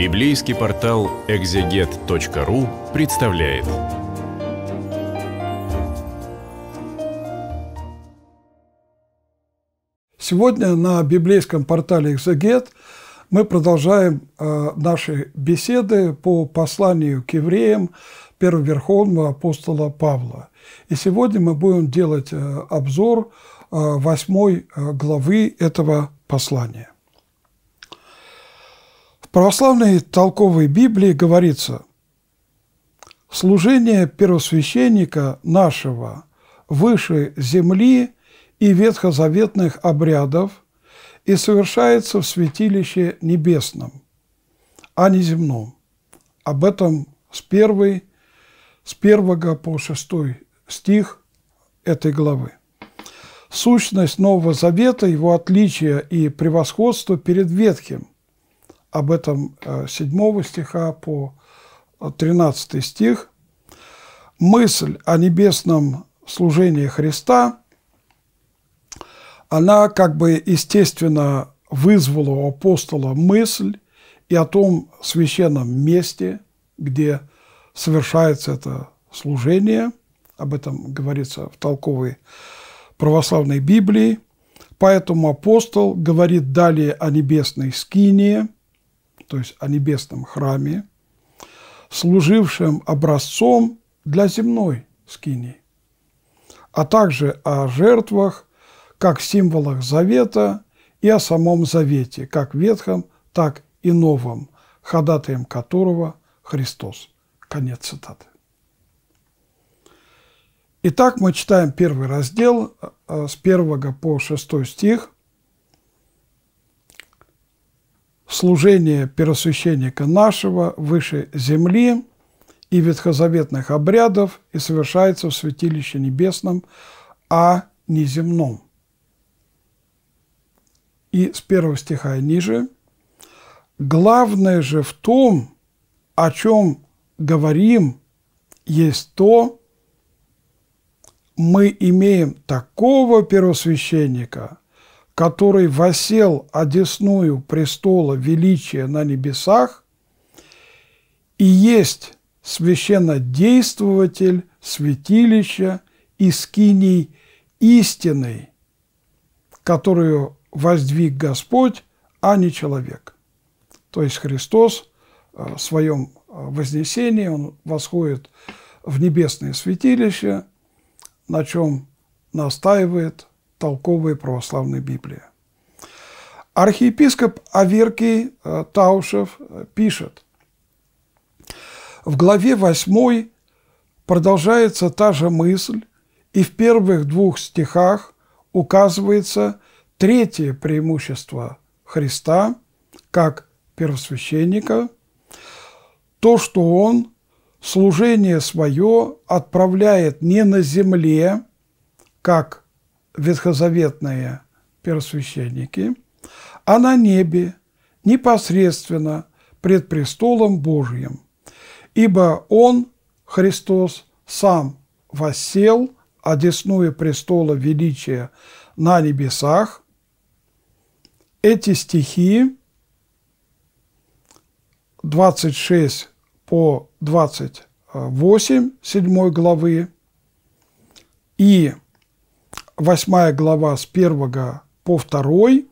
Библейский портал экзегет.ру представляет. Сегодня на библейском портале «Экзегет» мы продолжаем э, наши беседы по посланию к евреям первого верховного апостола Павла. И сегодня мы будем делать э, обзор э, восьмой главы этого послания православной толковой Библии говорится, «Служение первосвященника нашего выше земли и ветхозаветных обрядов и совершается в святилище небесном, а не земном». Об этом с, первой, с 1 по 6 стих этой главы. Сущность Нового Завета, его отличие и превосходство перед Ветхим об этом 7 э, стиха по 13 э, стих. Мысль о небесном служении Христа, она как бы естественно вызвала у апостола мысль и о том священном месте, где совершается это служение. Об этом говорится в толковой православной Библии. Поэтому апостол говорит далее о небесной скинии – то есть о небесном храме, служившем образцом для земной скинии, а также о жертвах как символах завета и о самом завете, как ветхом, так и новом, ходатаем которого Христос. Конец цитаты. Итак, мы читаем первый раздел э, э, с 1 по 6 стих – служение первосвященника нашего выше земли и ветхозаветных обрядов и совершается в святилище небесном, а не земном. И с первого стиха и ниже. Главное же в том, о чем говорим, есть то, мы имеем такого первосвященника – который восел одесную престола величия на небесах, и есть священнодействователь святилища и скиней истины, которую воздвиг Господь, а не человек. То есть Христос э, в своем э, вознесении, он восходит в небесное святилище, на чем настаивает толковой православной Библии. Архиепископ Аверкий э, Таушев э, пишет, в главе 8 продолжается та же мысль, и в первых двух стихах указывается третье преимущество Христа как первосвященника, то, что он служение свое отправляет не на земле, как ветхозаветные первосвященники, а на небе непосредственно пред престолом Божьим, ибо Он, Христос, сам воссел, одесную престола величия на небесах. Эти стихи 26 по 28 7 главы и 8 глава с 1 по 2,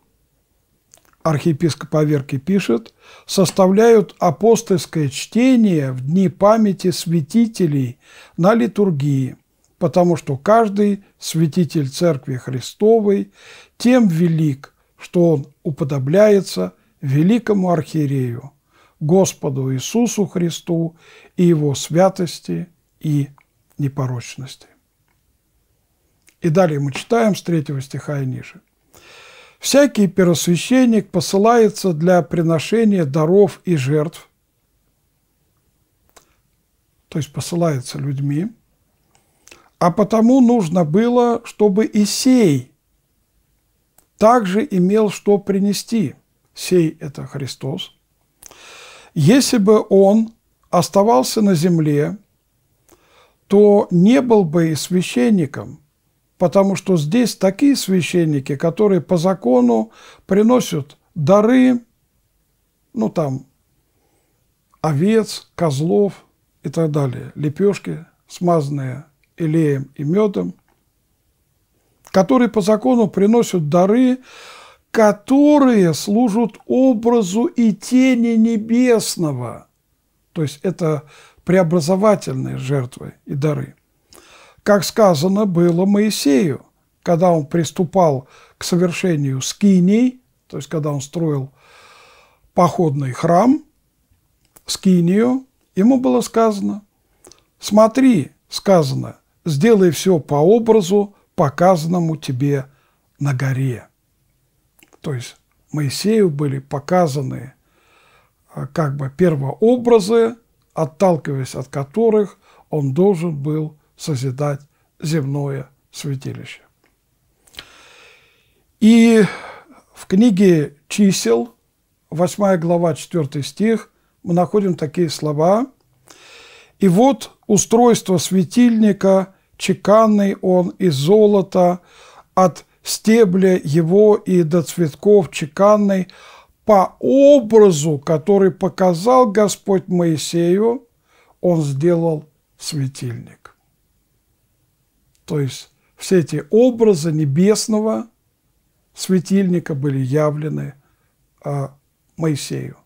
архиепископ Аверки пишет, составляют апостольское чтение в дни памяти святителей на литургии, потому что каждый святитель Церкви Христовой тем велик, что он уподобляется великому архиерею, Господу Иисусу Христу и его святости и непорочности. И далее мы читаем с третьего стиха и ниже. «Всякий первосвященник посылается для приношения даров и жертв, то есть посылается людьми, а потому нужно было, чтобы и сей также имел что принести. Сей – это Христос. Если бы он оставался на земле, то не был бы и священником – потому что здесь такие священники, которые по закону приносят дары, ну там, овец, козлов и так далее, лепешки, смазанные илеем и медом, которые по закону приносят дары, которые служат образу и тени небесного. То есть это преобразовательные жертвы и дары – как сказано было Моисею, когда он приступал к совершению скиней, то есть когда он строил походный храм, скинию, ему было сказано, смотри, сказано, сделай все по образу, показанному тебе на горе. То есть Моисею были показаны а, как бы первообразы, отталкиваясь от которых он должен был созидать земное святилище. И в книге «Чисел», 8 глава, 4 стих, мы находим такие слова. «И вот устройство светильника, чеканный он из золота, от стебля его и до цветков чеканный, по образу, который показал Господь Моисею, он сделал светильник». То есть все эти образы небесного светильника были явлены а, Моисею.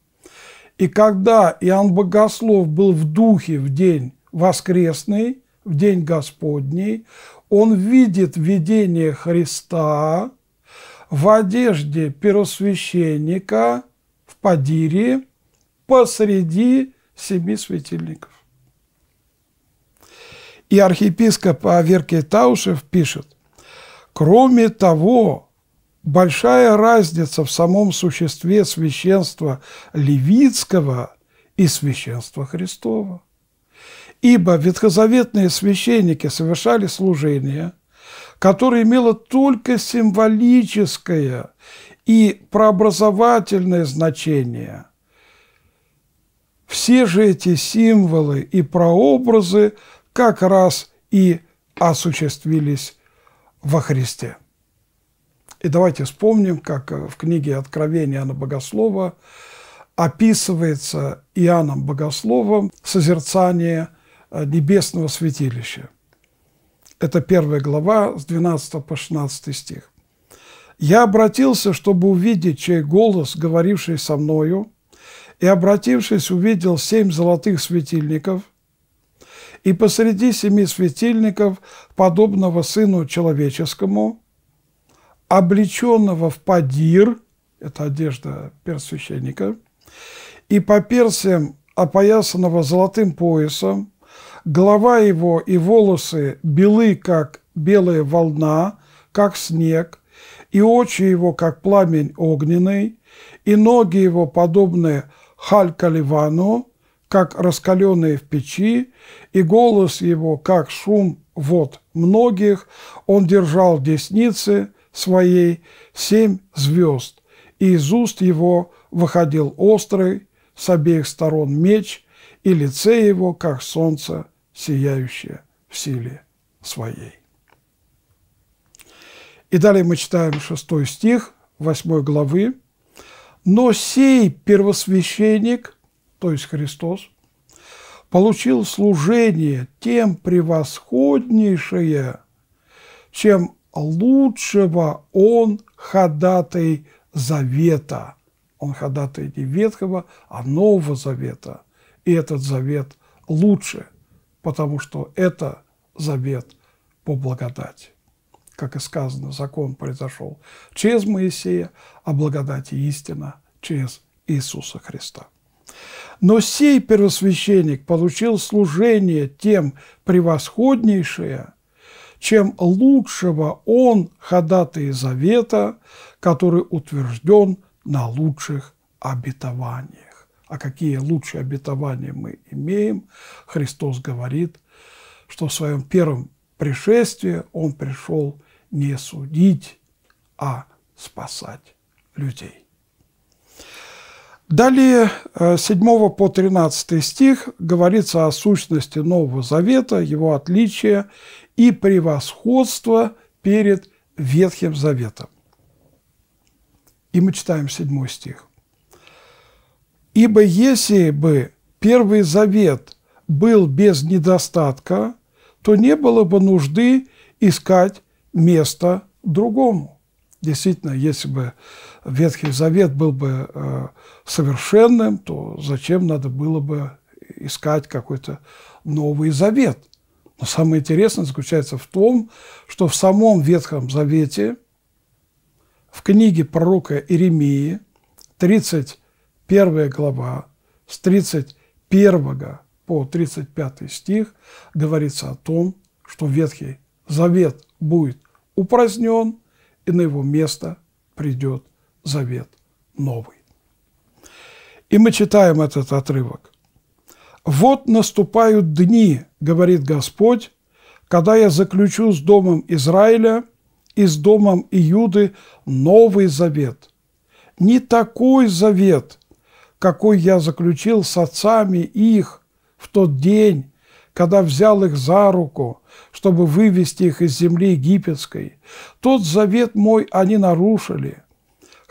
И когда Иоанн Богослов был в духе в день воскресный, в день Господний, он видит видение Христа в одежде первосвященника в Падире посреди семи светильников. И архиепископ Аверкий Таушев пишет, кроме того, большая разница в самом существе священства Левицкого и священства Христова. Ибо ветхозаветные священники совершали служение, которое имело только символическое и прообразовательное значение. Все же эти символы и прообразы как раз и осуществились во Христе. И давайте вспомним, как э, в книге Откровения Иоанна Богослова описывается Иоанном Богословом созерцание э, небесного святилища. Это первая глава с 12 по 16 стих. «Я обратился, чтобы увидеть, чей голос, говоривший со мною, и, обратившись, увидел семь золотых светильников – и посреди семи светильников, подобного Сыну Человеческому, облеченного в падир, это одежда первосвященника, и по персиям опоясанного золотым поясом, голова его и волосы белы, как белая волна, как снег, и очи его, как пламень огненный, и ноги его подобные Халькаливану, как раскаленные в печи, и голос его, как шум вод многих, он держал в деснице своей семь звезд, и из уст его выходил острый с обеих сторон меч, и лице его, как солнце, сияющее в силе своей. И далее мы читаем шестой стих 8 главы. «Но сей первосвященник – то есть Христос, получил служение тем превосходнейшее, чем лучшего он ходатай завета. Он ходатай не Ветхого, а Нового Завета. И этот завет лучше, потому что это завет по благодати. Как и сказано, закон произошел через Моисея, а благодать и истина через Иисуса Христа. Но сей первосвященник получил служение тем превосходнейшее, чем лучшего он ходатай завета, который утвержден на лучших обетованиях. А какие лучшие обетования мы имеем? Христос говорит, что в своем первом пришествии он пришел не судить, а спасать людей. Далее, 7 э, по 13 стих, говорится о сущности Нового Завета, его отличия и превосходство перед Ветхим Заветом. И мы читаем 7 стих. «Ибо если бы Первый Завет был без недостатка, то не было бы нужды искать место другому». Действительно, если бы Ветхий Завет был бы э, совершенным, то зачем надо было бы искать какой-то Новый Завет? Но самое интересное заключается в том, что в самом Ветхом Завете, в книге пророка Иеремии, 31 глава, с 31 по 35 стих говорится о том, что Ветхий Завет будет упразднен, и на его место придет Завет новый. И мы читаем этот отрывок. «Вот наступают дни, — говорит Господь, — когда я заключу с домом Израиля и с домом Иуды новый завет, не такой завет, какой я заключил с отцами их в тот день, когда взял их за руку, чтобы вывести их из земли египетской. Тот завет мой они нарушили,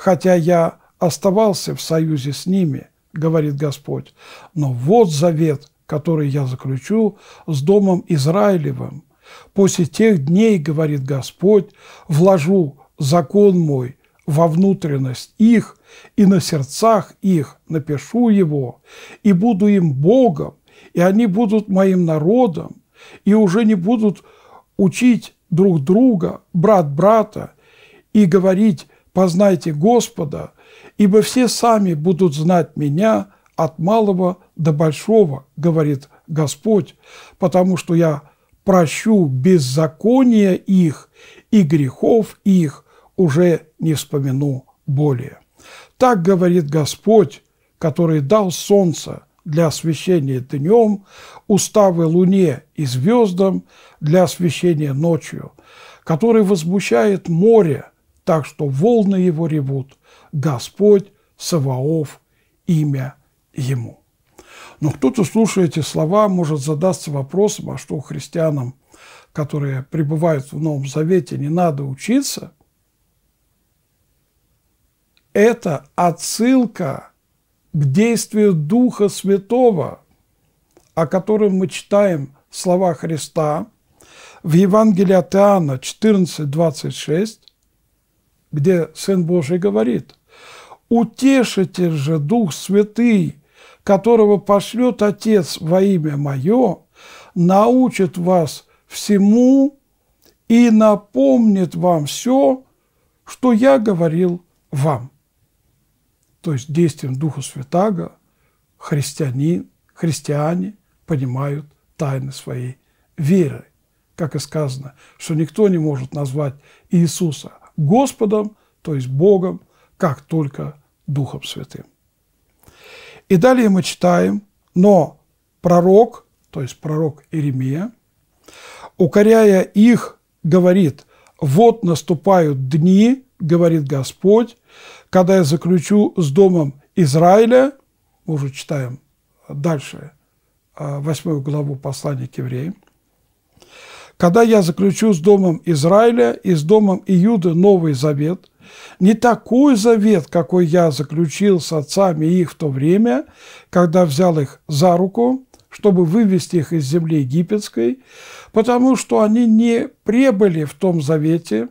хотя я оставался в союзе с ними, говорит Господь, но вот завет, который я заключу с домом Израилевым. После тех дней, говорит Господь, вложу закон мой во внутренность их и на сердцах их напишу его, и буду им Богом, и они будут моим народом, и уже не будут учить друг друга, брат брата, и говорить познайте Господа, ибо все сами будут знать меня от малого до большого, говорит Господь, потому что я прощу беззакония их и грехов их уже не вспомину более. Так говорит Господь, который дал солнце для освещения днем, уставы луне и звездам для освещения ночью, который возмущает море – так что волны его ревут, Господь Саваоф, имя ему. Но кто-то, слушая эти слова, может задаться вопросом, а что христианам, которые пребывают в Новом Завете, не надо учиться? Это отсылка к действию Духа Святого, о котором мы читаем слова Христа в Евангелии от Иоанна 14, 26, где Сын Божий говорит, «Утешите же Дух Святый, которого пошлет Отец во имя Мое, научит вас всему и напомнит вам все, что я говорил вам». То есть действием Духа Святаго христианин, христиане понимают тайны своей веры. Как и сказано, что никто не может назвать Иисуса Господом, то есть Богом, как только Духом Святым. И далее мы читаем, но пророк, то есть пророк Иеремия, укоряя их, говорит, вот наступают дни, говорит Господь, когда я заключу с домом Израиля, мы уже читаем дальше, 8 а, главу послания к евреям, когда я заключу с Домом Израиля и с Домом Иуды Новый Завет, не такой завет, какой я заключил с отцами их в то время, когда взял их за руку, чтобы вывести их из земли египетской, потому что они не пребыли в том завете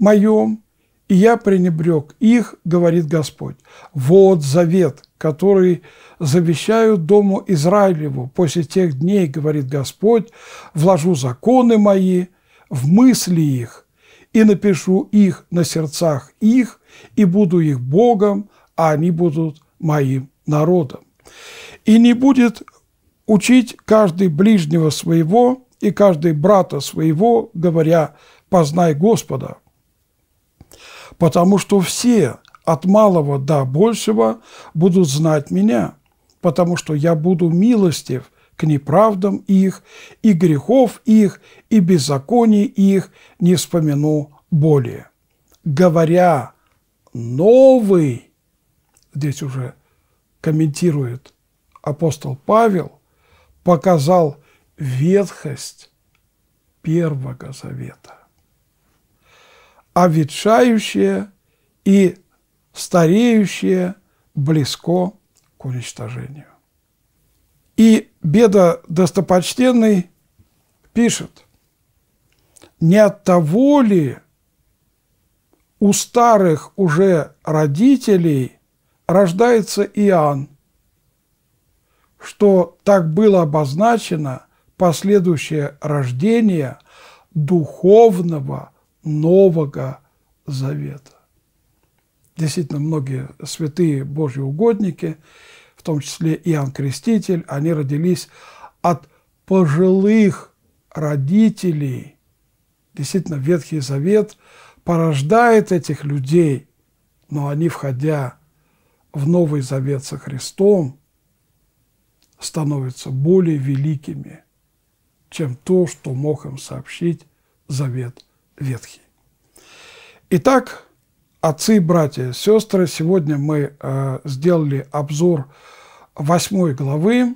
моем, и я пренебрег их, говорит Господь. Вот завет, который завещаю дому Израилеву. После тех дней, говорит Господь, вложу законы мои в мысли их и напишу их на сердцах их, и буду их Богом, а они будут моим народом. И не будет учить каждый ближнего своего и каждый брата своего, говоря, познай Господа. Потому что все, от малого до большего будут знать меня, потому что я буду милостив к неправдам их, и грехов их, и беззаконий их не вспомину более. Говоря «новый», здесь уже комментирует апостол Павел, показал ветхость Первого Завета, а ветшающее и стареющее близко к уничтожению. И Беда Достопочтенный пишет, не от того ли у старых уже родителей рождается Иоанн, что так было обозначено последующее рождение духовного Нового Завета действительно многие святые Божьи угодники, в том числе Иоанн Креститель, они родились от пожилых родителей. Действительно, Ветхий Завет порождает этих людей, но они, входя в Новый Завет со Христом, становятся более великими, чем то, что мог им сообщить Завет Ветхий. Итак, Отцы, братья, сестры, сегодня мы э, сделали обзор восьмой главы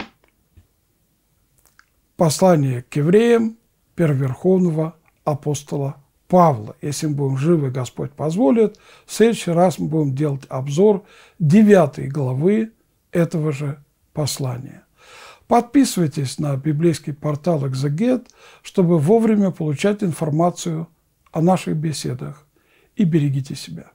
послания к евреям первоверховного апостола Павла. Если мы будем живы, Господь позволит, в следующий раз мы будем делать обзор девятой главы этого же послания. Подписывайтесь на библейский портал «Экзегет», чтобы вовремя получать информацию о наших беседах и берегите себя.